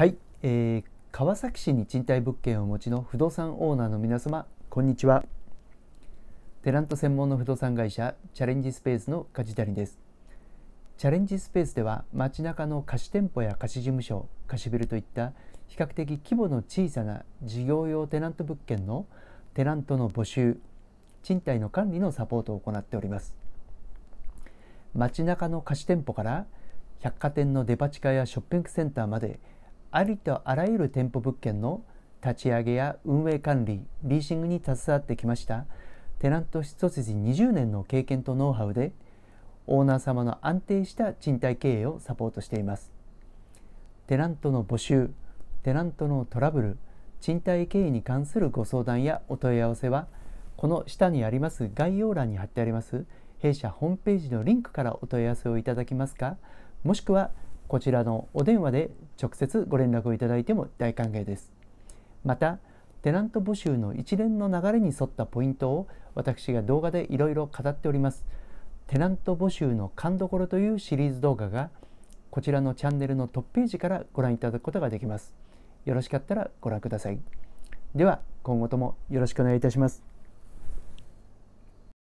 はい、えー、川崎市に賃貸物件をお持ちの不動産オーナーの皆様こんにちはテナント専門の不動産会社チャレンジスペースの梶谷ですチャレンジスペースでは街中の貸し店舗や貸し事務所貸しビルといった比較的規模の小さな事業用テナント物件のテナントの募集賃貸の管理のサポートを行っております街中の貸し店舗から百貨店のデパ地下やショッピングセンターまでありとあらゆる店舗物件の立ち上げや運営管理リーシングに携わってきましたテナント一筋20年の経験とノウハウでオーナー様の安定した賃貸経営をサポートしていますテナントの募集テナントのトラブル賃貸経営に関するご相談やお問い合わせはこの下にあります概要欄に貼ってあります弊社ホームページのリンクからお問い合わせをいただきますかもしくは「こちらのお電話で直接ご連絡をいただいても大歓迎です。また、テナント募集の一連の流れに沿ったポイントを私が動画でいろいろ語っております。テナント募集の勘どころというシリーズ動画がこちらのチャンネルのトップページからご覧いただくことができます。よろしかったらご覧ください。では今後ともよろしくお願いいたします。